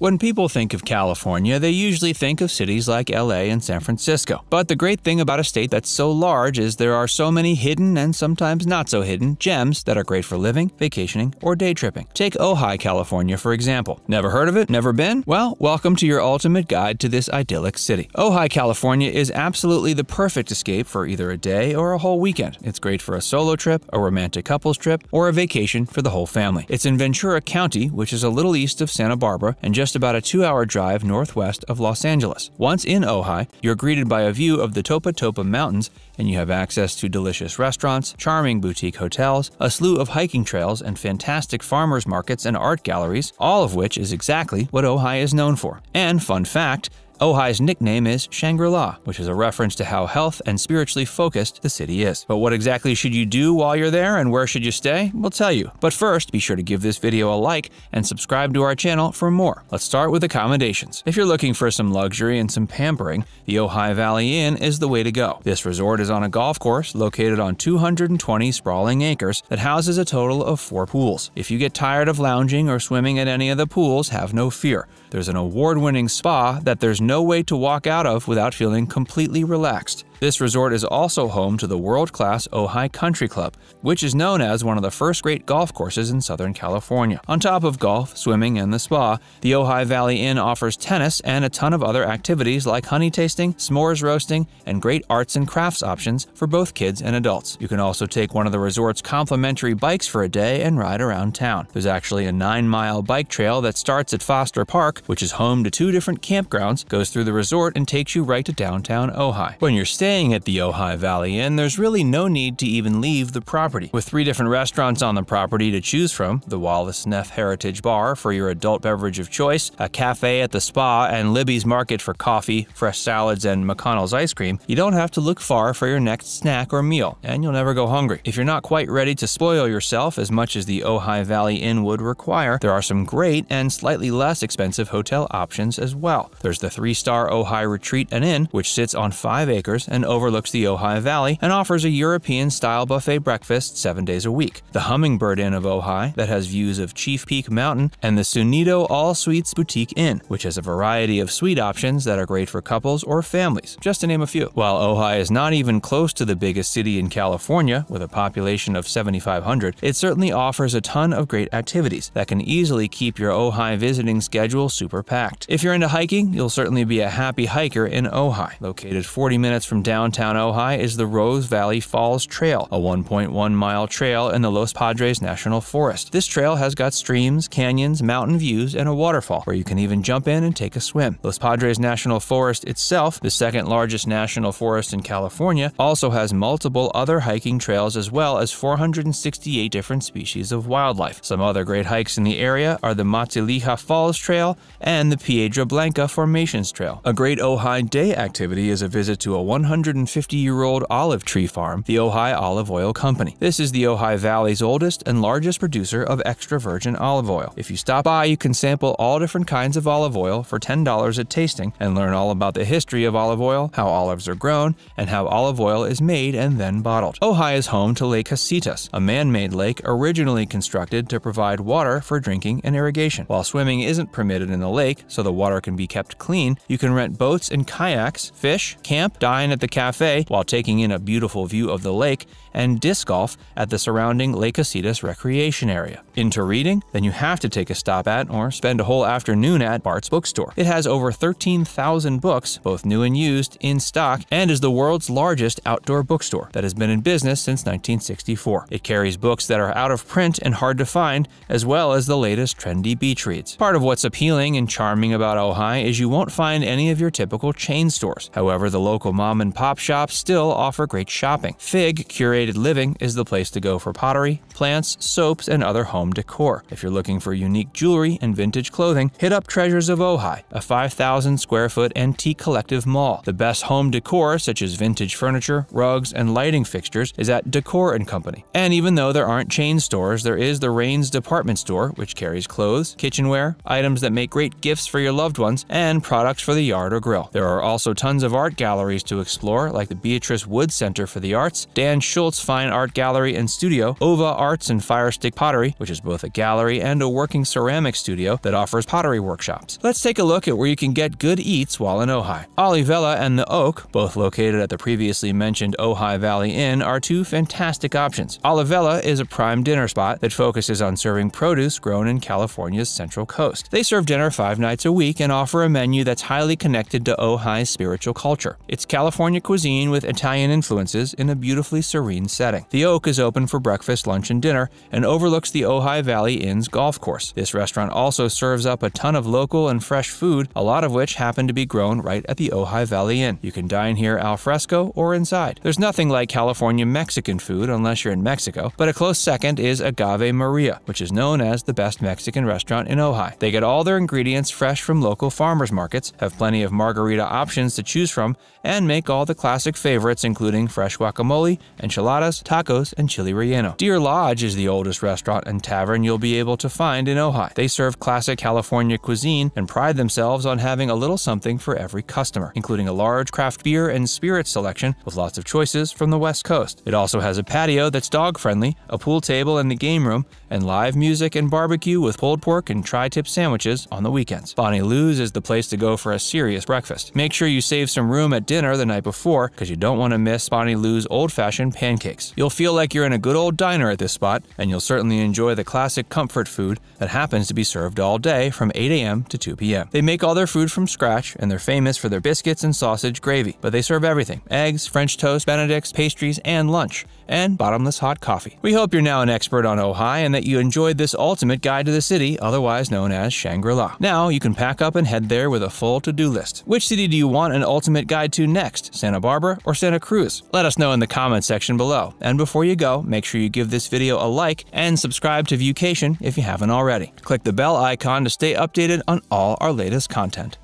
When people think of California, they usually think of cities like LA and San Francisco. But the great thing about a state that's so large is there are so many hidden and sometimes not so hidden gems that are great for living, vacationing, or day tripping. Take Ojai, California, for example. Never heard of it? Never been? Well, welcome to your ultimate guide to this idyllic city. Ojai, California is absolutely the perfect escape for either a day or a whole weekend. It's great for a solo trip, a romantic couples trip, or a vacation for the whole family. It's in Ventura County, which is a little east of Santa Barbara and just just about a two hour drive northwest of Los Angeles. Once in Ojai, you're greeted by a view of the Topa Topa Mountains, and you have access to delicious restaurants, charming boutique hotels, a slew of hiking trails, and fantastic farmers markets and art galleries, all of which is exactly what Ojai is known for. And fun fact, Ojai's nickname is Shangri-La, which is a reference to how health and spiritually focused the city is. But what exactly should you do while you're there and where should you stay? We'll tell you. But first, be sure to give this video a like and subscribe to our channel for more. Let's start with accommodations. If you're looking for some luxury and some pampering, the Ojai Valley Inn is the way to go. This resort is on a golf course located on 220 sprawling acres that houses a total of four pools. If you get tired of lounging or swimming at any of the pools, have no fear. There's an award winning spa that there's no way to walk out of without feeling completely relaxed. This resort is also home to the world-class Ojai Country Club, which is known as one of the first great golf courses in Southern California. On top of golf, swimming, and the spa, the Ojai Valley Inn offers tennis and a ton of other activities like honey tasting, s'mores roasting, and great arts and crafts options for both kids and adults. You can also take one of the resort's complimentary bikes for a day and ride around town. There's actually a 9-mile bike trail that starts at Foster Park, which is home to two different campgrounds, goes through the resort, and takes you right to downtown Ojai. When you're staying staying at the Ojai Valley, Inn, there's really no need to even leave the property. With three different restaurants on the property to choose from the Wallace Neff Heritage Bar for your adult beverage of choice, a cafe at the spa, and Libby's Market for coffee, fresh salads, and McConnell's ice cream, you don't have to look far for your next snack or meal, and you'll never go hungry. If you're not quite ready to spoil yourself as much as the Ojai Valley Inn would require, there are some great and slightly less expensive hotel options as well. There's the three star Ojai Retreat and Inn, which sits on five acres and and overlooks the Ojai Valley and offers a European-style buffet breakfast seven days a week. The Hummingbird Inn of Ojai, that has views of Chief Peak Mountain, and the Sunito All Suites Boutique Inn, which has a variety of suite options that are great for couples or families, just to name a few. While Ojai is not even close to the biggest city in California, with a population of 7,500, it certainly offers a ton of great activities that can easily keep your Ojai visiting schedule super packed. If you're into hiking, you'll certainly be a happy hiker in Ojai, located 40 minutes from downtown Ojai is the Rose Valley Falls Trail, a 1.1 mile trail in the Los Padres National Forest. This trail has got streams, canyons, mountain views, and a waterfall where you can even jump in and take a swim. Los Padres National Forest itself, the second largest national forest in California, also has multiple other hiking trails as well as 468 different species of wildlife. Some other great hikes in the area are the Matilija Falls Trail and the Piedra Blanca Formations Trail. A great Ojai day activity is a visit to a 100 150 year old olive tree farm, the Ojai Olive Oil Company. This is the Ojai Valley's oldest and largest producer of extra virgin olive oil. If you stop by, you can sample all different kinds of olive oil for $10 at tasting and learn all about the history of olive oil, how olives are grown, and how olive oil is made and then bottled. Ojai is home to Lake Casitas, a man made lake originally constructed to provide water for drinking and irrigation. While swimming isn't permitted in the lake, so the water can be kept clean, you can rent boats and kayaks, fish, camp, dine at the cafe while taking in a beautiful view of the lake, and disc golf at the surrounding Lake Casitas Recreation Area. Into reading? Then you have to take a stop at or spend a whole afternoon at Bart's Bookstore. It has over 13,000 books, both new and used, in stock, and is the world's largest outdoor bookstore that has been in business since 1964. It carries books that are out of print and hard to find, as well as the latest trendy beach reads. Part of what's appealing and charming about Ojai is you won't find any of your typical chain stores. However, the local mom and pop shops still offer great shopping. Fig Curated Living is the place to go for pottery, plants, soaps, and other home decor. If you're looking for unique jewelry and vintage clothing, hit up Treasures of Ojai, a 5,000 square foot antique collective mall. The best home decor, such as vintage furniture, rugs, and lighting fixtures, is at Decor & Company. And even though there aren't chain stores, there is the Rains department store, which carries clothes, kitchenware, items that make great gifts for your loved ones, and products for the yard or grill. There are also tons of art galleries to explore floor, like the Beatrice Wood Center for the Arts, Dan Schultz Fine Art Gallery and Studio, Ova Arts and Firestick Pottery, which is both a gallery and a working ceramic studio that offers pottery workshops. Let's take a look at where you can get good eats while in Ojai. Olivella and The Oak, both located at the previously mentioned Ojai Valley Inn, are two fantastic options. Olivella is a prime dinner spot that focuses on serving produce grown in California's Central Coast. They serve dinner five nights a week and offer a menu that's highly connected to Ojai's spiritual culture. It's California California cuisine with Italian influences in a beautifully serene setting. The Oak is open for breakfast, lunch, and dinner and overlooks the Ojai Valley Inn's golf course. This restaurant also serves up a ton of local and fresh food, a lot of which happen to be grown right at the Ojai Valley Inn. You can dine here al fresco or inside. There's nothing like California Mexican food unless you're in Mexico, but a close second is Agave Maria, which is known as the best Mexican restaurant in Ojai. They get all their ingredients fresh from local farmers markets, have plenty of margarita options to choose from, and make all all the classic favorites, including fresh guacamole, enchiladas, tacos, and chili relleno. Deer Lodge is the oldest restaurant and tavern you'll be able to find in Ojai. They serve classic California cuisine and pride themselves on having a little something for every customer, including a large craft beer and spirit selection with lots of choices from the West Coast. It also has a patio that's dog friendly, a pool table and the game room, and live music and barbecue with pulled pork and tri tip sandwiches on the weekends. Bonnie Lou's is the place to go for a serious breakfast. Make sure you save some room at dinner the night before because you don't want to miss Bonnie Lou's old fashioned pancakes. You'll feel like you're in a good old diner at this spot, and you'll certainly enjoy the classic comfort food that happens to be served all day from 8 a.m. to 2 p.m. They make all their food from scratch, and they're famous for their biscuits and sausage gravy, but they serve everything eggs, French toast, Benedicts, pastries, and lunch, and bottomless hot coffee. We hope you're now an expert on Ojai and that you enjoyed this ultimate guide to the city, otherwise known as Shangri-La. Now you can pack up and head there with a full to-do list. Which city do you want an ultimate guide to next, Santa Barbara or Santa Cruz? Let us know in the comments section below. And before you go, make sure you give this video a like and subscribe to Vucation if you haven't already. Click the bell icon to stay updated on all our latest content.